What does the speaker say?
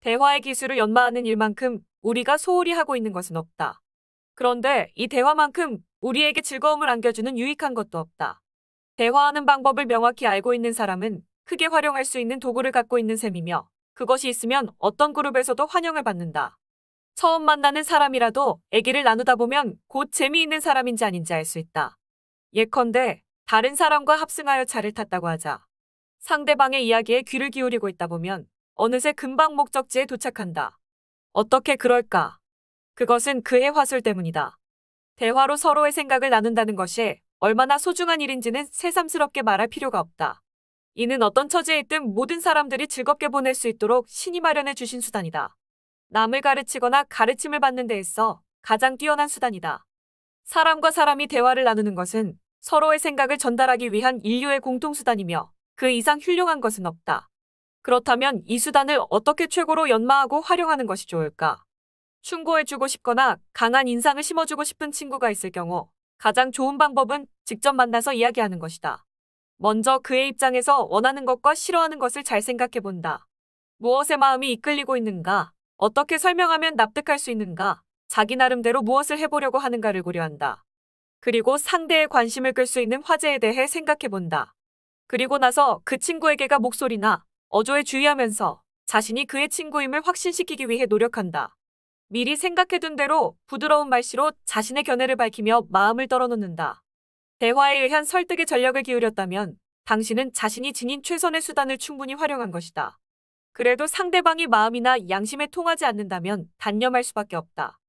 대화의 기술을 연마하는 일만큼 우리가 소홀히 하고 있는 것은 없다. 그런데 이 대화만큼 우리에게 즐거움을 안겨주는 유익한 것도 없다. 대화하는 방법을 명확히 알고 있는 사람은 크게 활용할 수 있는 도구를 갖고 있는 셈이며 그것이 있으면 어떤 그룹에서도 환영을 받는다. 처음 만나는 사람이라도 애기를 나누다 보면 곧 재미있는 사람인지 아닌지 알 수 있다. 예컨대 다른 사람과 합승하여 차를 탔다고 하자. 상대방의 이야기에 귀를 기울이고 있다 보면 어느새 금방 목적지에 도착한다. 어떻게 그럴까? 그것은 그의 화술 때문이다. 대화로 서로의 생각을 나눈다는 것이 얼마나 소중한 일인지는 새삼스럽게 말할 필요가 없다. 이는 어떤 처지에 있든 모든 사람들이 즐겁게 보낼 수 있도록 신이 마련해 주신 수단이다. 남을 가르치거나 가르침을 받는 데 있어 가장 뛰어난 수단이다. 사람과 사람이 대화를 나누는 것은 서로의 생각을 전달하기 위한 인류의 공통수단이며 그 이상 훌륭한 것은 없다. 그렇다면 이 수단을 어떻게 최고로 연마하고 활용하는 것이 좋을까? 충고해주고 싶거나 강한 인상을 심어주고 싶은 친구가 있을 경우 가장 좋은 방법은 직접 만나서 이야기하는 것이다. 먼저 그의 입장에서 원하는 것과 싫어하는 것을 잘 생각해본다. 무엇에 마음이 이끌리고 있는가? 어떻게 설명하면 납득할 수 있는가? 자기 나름대로 무엇을 해보려고 하는가를 고려한다. 그리고 상대의 관심을 끌 수 있는 화제에 대해 생각해본다. 그리고 나서 그 친구에게가 목소리나 어조에 주의하면서 자신이 그의 친구임을 확신시키기 위해 노력한다. 미리 생각해둔 대로 부드러운 말씨로 자신의 견해를 밝히며 마음을 떨어놓는다. 대화에 의한 설득의 전력을 기울였다면 당신은 자신이 지닌 최선의 수단을 충분히 활용한 것이다. 그래도 상대방이 마음이나 양심에 통하지 않는다면 단념할 수밖에 없다.